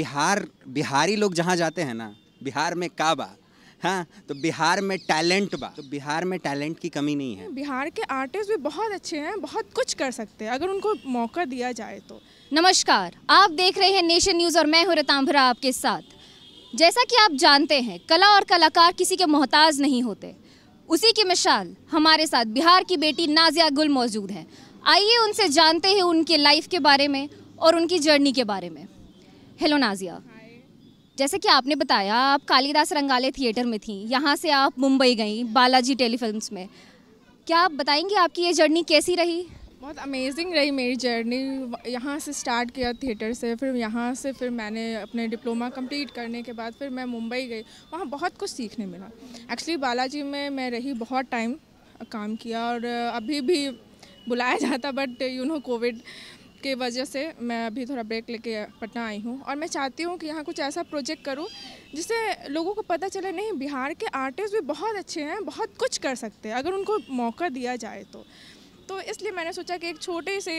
बिहार बिहारी लोग जहाँ जाते हैं ना बिहार में का बा हाँ तो बिहार में टैलेंट बा तो बिहार में टैलेंट की कमी नहीं है बिहार के आर्टिस्ट भी बहुत अच्छे हैं बहुत कुछ कर सकते हैं अगर उनको मौका दिया जाए तो नमस्कार आप देख रहे हैं नेशन न्यूज़ और मैं हूँ रताम्भरा आपके साथ जैसा कि आप जानते हैं कला और कलाकार किसी के मोहताज नहीं होते उसी की मिसाल हमारे साथ बिहार की बेटी नाजिया गुल मौजूद है आइए उनसे जानते हैं उनके लाइफ के बारे में और उनकी जर्नी के बारे में हेलो नाजिया जैसे कि आपने बताया आप कालीदास रंगाले थिएटर में थी यहाँ से आप मुंबई गई बालाजी टेलीफिल्म्स में क्या आप बताएंगे आपकी ये जर्नी कैसी रही बहुत अमेजिंग रही मेरी जर्नी यहाँ से स्टार्ट किया थिएटर से फिर यहाँ से फिर मैंने अपने डिप्लोमा कंप्लीट करने के बाद फिर मैं मुंबई गई वहाँ बहुत कुछ सीखने मिला एक्चुअली बालाजी में मैं रही बहुत टाइम काम किया और अभी भी बुलाया जाता बट यू नो कोविड के वजह से मैं अभी थोड़ा ब्रेक लेके पटना आई हूँ और मैं चाहती हूँ कि यहाँ कुछ ऐसा प्रोजेक्ट करूँ जिससे लोगों को पता चले नहीं बिहार के आर्टिस्ट भी बहुत अच्छे हैं बहुत कुछ कर सकते हैं अगर उनको मौका दिया जाए तो तो इसलिए मैंने सोचा कि एक छोटे से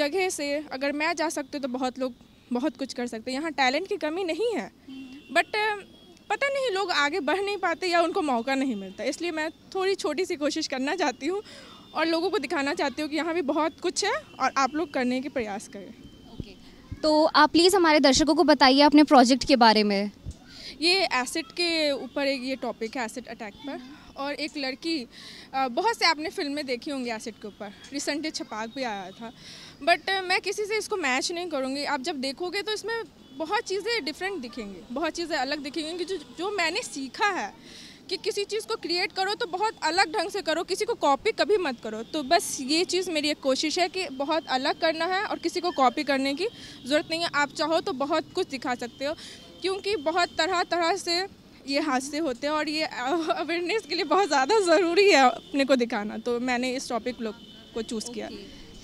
जगह से अगर मैं जा सकती हूँ तो बहुत लोग बहुत कुछ कर सकते यहाँ टैलेंट की कमी नहीं है बट पता नहीं लोग आगे बढ़ नहीं पाते या उनको मौका नहीं मिलता इसलिए मैं थोड़ी छोटी सी कोशिश करना चाहती हूँ और लोगों को दिखाना चाहते हो कि यहाँ भी बहुत कुछ है और आप लोग करने के प्रयास करें ओके तो आप प्लीज़ हमारे दर्शकों को बताइए अपने प्रोजेक्ट के बारे में ये एसिड के ऊपर एक ये टॉपिक है एसिड अटैक पर और एक लड़की बहुत से आपने फिल्में देखी होंगी एसिड के ऊपर रिसेंटली छपाक भी आया था बट मैं किसी से इसको मैच नहीं करूँगी आप जब देखोगे तो इसमें बहुत चीज़ें डिफरेंट दिखेंगी बहुत चीज़ें अलग दिखेंगी जो जो मैंने सीखा है कि किसी चीज़ को क्रिएट करो तो बहुत अलग ढंग से करो किसी को कॉपी कभी मत करो तो बस ये चीज़ मेरी एक कोशिश है कि बहुत अलग करना है और किसी को कॉपी करने की ज़रूरत नहीं है आप चाहो तो बहुत कुछ दिखा सकते हो क्योंकि बहुत तरह तरह से ये हादसे होते हैं और ये अवेयरनेस के लिए बहुत ज़्यादा ज़रूरी है अपने को दिखाना तो मैंने इस टॉपिक लोग को चूज़ okay. किया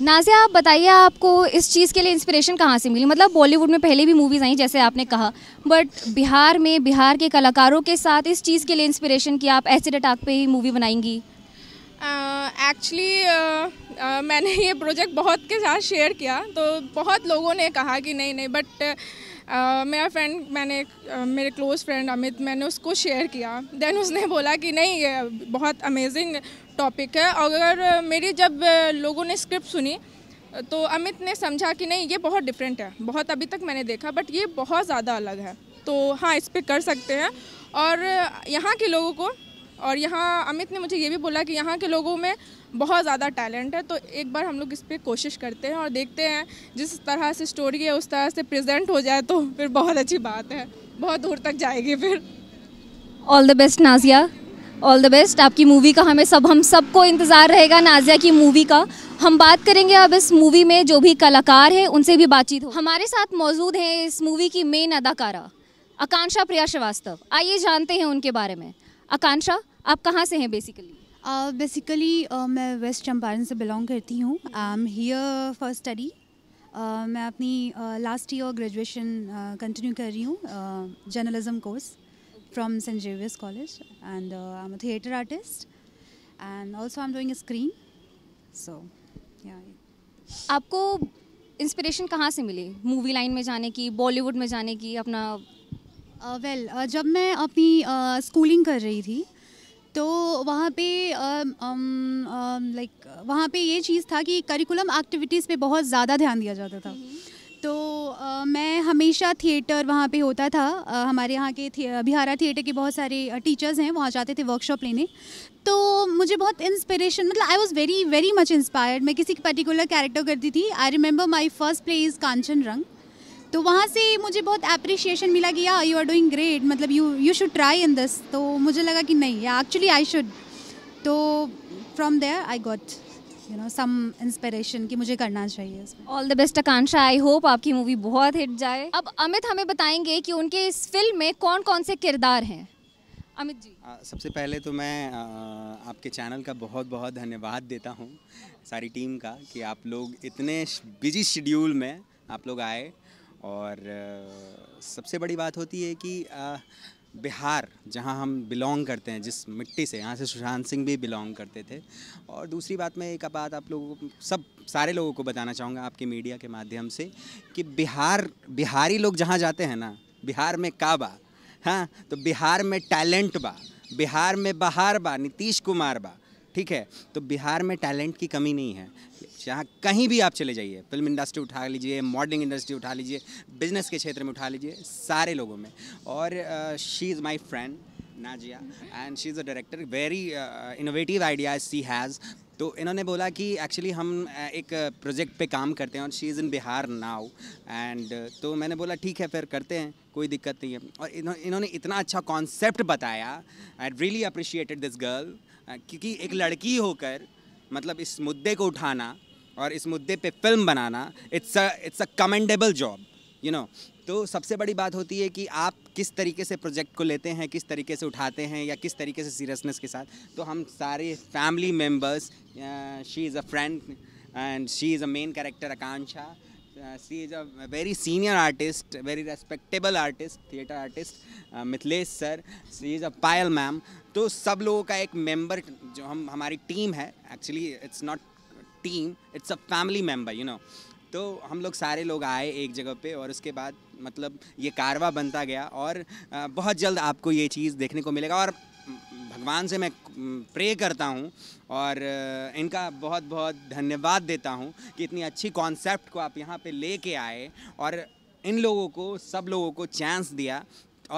नाजिया आप बताइए आपको इस चीज़ के लिए इंस्पिरेशन कहाँ से मिली मतलब बॉलीवुड में पहले भी मूवीज़ आई जैसे आपने कहा बट बिहार में बिहार के कलाकारों के साथ इस चीज़ के लिए इंस्पिरेशन कि आप ऐसे अटाक पे ही मूवी बनाएंगी एक्चुअली uh, uh, uh, मैंने ये प्रोजेक्ट बहुत के साथ शेयर किया तो बहुत लोगों ने कहा कि नहीं नहीं बट uh, मेरा फ्रेंड मैंने मेरे क्लोज़ फ्रेंड अमित मैंने उसको शेयर किया देन उसने बोला कि नहीं ये बहुत अमेजिंग टॉपिक है अगर मेरी जब लोगों ने स्क्रिप्ट सुनी तो अमित ने समझा कि नहीं ये बहुत डिफरेंट है बहुत अभी तक मैंने देखा बट ये बहुत ज़्यादा अलग है तो हाँ इस पर कर सकते हैं और यहाँ के लोगों को और यहाँ अमित ने मुझे ये भी बोला कि यहाँ के लोगों में बहुत ज़्यादा टैलेंट है तो एक बार हम लोग इस पर कोशिश करते हैं और देखते हैं जिस तरह से स्टोरी है उस तरह से प्रेजेंट हो जाए तो फिर बहुत अच्छी बात है बहुत दूर तक जाएगी फिर all the best Nazia all the best आपकी मूवी का हमें सब हम सबको इंतज़ार रहेगा नाजिया की मूवी का हम बात करेंगे अब इस मूवी में जो भी कलाकार हैं उनसे भी बातचीत हो हमारे साथ मौजूद हैं इस मूवी की मेन अदाकारा आकांक्षा प्रिया श्रीवास्तव आइए जानते हैं उनके बारे में आकांक्षा आप कहाँ से हैं बेसिकली बेसिकली uh, uh, मैं वेस्ट चंपारण से बिलोंग करती हूँ I am here for study मैं अपनी लास्ट ईयर ग्रेजुएशन कंटिन्यू कर रही हूँ journalism course from Saint Xavier's College and I am a theatre artist and also I am doing screen. So, आपको इंस्पिरेशन कहाँ से मिली मूवी लाइन में जाने की बॉलीवुड में जाने की अपना वेल uh, well, uh, जब मैं अपनी स्कूलिंग uh, कर रही थी तो वहाँ पे लाइक वहाँ पे ये चीज़ था कि करिकुलम एक्टिविटीज़ पे बहुत ज़्यादा ध्यान दिया जाता था हम्म। तो आ, मैं हमेशा थिएटर वहाँ पे होता था आ, हमारे यहाँ के थे, बिहारा थिएटर के बहुत सारे टीचर्स हैं वहाँ जाते थे वर्कशॉप लेने तो मुझे बहुत इंस्पिरेशन मतलब I was very very much inspired मैं किसी पर्टिकुलर कैरेक्टर करती थी I remember my first play is Kanchan Rang तो वहाँ से मुझे बहुत अप्रिशिएशन मिला कि या यू आर डूइंग ग्रेट मतलब you you should try in this तो मुझे लगा कि नहीं एक्चुअली आई शुड तो from there I got you know some inspiration कि मुझे करना चाहिए all the best Akanksha I hope आपकी मूवी बहुत हिट जाए अब अमित हमें बताएंगे कि उनके इस फिल्म में कौन कौन से किरदार हैं अमित जी आ, सबसे पहले तो मैं आ, आपके चैनल का बहुत बहुत धन्यवाद देता हूँ सारी टीम का कि आप लोग इतने बिजी शेड्यूल में आप लोग आए और सबसे बड़ी बात होती है कि बिहार जहां हम बिलोंग करते हैं जिस मिट्टी से यहाँ से सुशांत सिंह भी बिलोंग करते थे और दूसरी बात मैं एक बात आप लोगों को सब सारे लोगों को बताना चाहूँगा आपके मीडिया के माध्यम से कि बिहार बिहारी लोग जहाँ जाते हैं ना बिहार में का बा हाँ तो बिहार में टैलेंट बा बिहार में बहार बा नीतीश कुमार बा ठीक है तो बिहार में टैलेंट की कमी नहीं है जहाँ कहीं भी आप चले जाइए फिल्म इंडस्ट्री उठा लीजिए मॉडलिंग इंडस्ट्री उठा लीजिए बिजनेस के क्षेत्र में उठा लीजिए सारे लोगों में और she is my friend Nazia and she is a director very innovative ideas she has तो इन्होंने बोला कि एक्चुअली हम एक प्रोजेक्ट पे काम करते हैं और she is in Bihar now and तो मैंने बोला ठीक है फिर करते हैं कोई दिक्कत नहीं है और इन्हों, इन्होंने इतना अच्छा कॉन्सेप्ट बताया I really appreciated this girl क्योंकि एक लड़की होकर मतलब इस मुद्दे को उठाना और इस मुद्दे पे फिल्म बनाना it's a it's a commendable job you know तो सबसे बड़ी बात होती है कि आप किस तरीके से प्रोजेक्ट को लेते हैं किस तरीके से उठाते हैं या किस तरीके से सीरियसनेस के साथ तो हम सारे family members she is a friend and she is a main character Akanksha she is a very senior artist very respectable artist theatre artist Mithilesh sir she is a Payal ma'am तो सब लोगों का एक मेंबर जो हम हमारी टीम है actually it's not team it's a family member you know तो हम लोग सारे लोग आए एक जगह पे और उसके बाद मतलब ये कारवा बनता गया और बहुत जल्द आपको ये चीज़ देखने को मिलेगा और भगवान से मैं प्रे करता हूँ और इनका बहुत बहुत धन्यवाद देता हूँ कि इतनी अच्छी कॉन्सेप्ट को आप यहाँ पे लेके आए और इन लोगों को सब लोगों को चांस दिया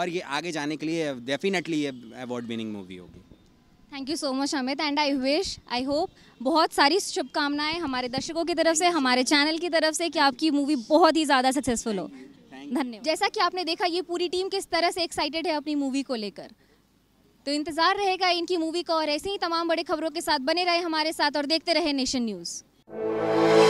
और ये आगे जाने के लिए डेफिनेटली ये अवार्ड विनिंग मूवी होगी thank you so much Amit and I wish I hope बहुत सारी शुभकामनाएं हमारे दर्शकों की तरफ से हमारे चैनल की तरफ से कि आपकी मूवी बहुत ही ज़्यादा सक्सेसफुल हो धन्यवाद जैसा कि आपने देखा ये पूरी टीम किस तरह से एक्साइटेड है अपनी मूवी को लेकर तो इंतज़ार रहेगा इनकी मूवी का और ऐसे ही तमाम बड़े खबरों के साथ बने रहे हमारे साथ और देखते रहे नेशन न्यूज़